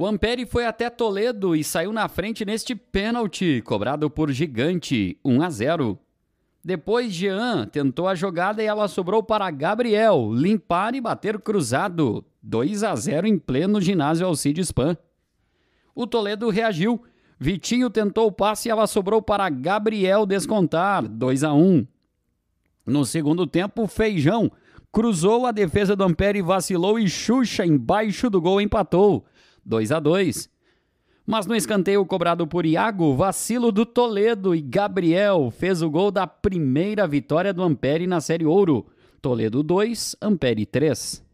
O Ampere foi até Toledo e saiu na frente neste pênalti, cobrado por Gigante, 1 a 0. Depois, Jean tentou a jogada e ela sobrou para Gabriel limpar e bater cruzado, 2 a 0 em pleno ginásio Alcides Pan. O Toledo reagiu. Vitinho tentou o passe e ela sobrou para Gabriel descontar, 2 a 1. No segundo tempo, Feijão cruzou a defesa do Ampere, vacilou e Xuxa embaixo do gol empatou. 2 a 2 Mas no escanteio cobrado por Iago, vacilo do Toledo e Gabriel fez o gol da primeira vitória do Ampere na Série Ouro. Toledo 2, Ampere 3.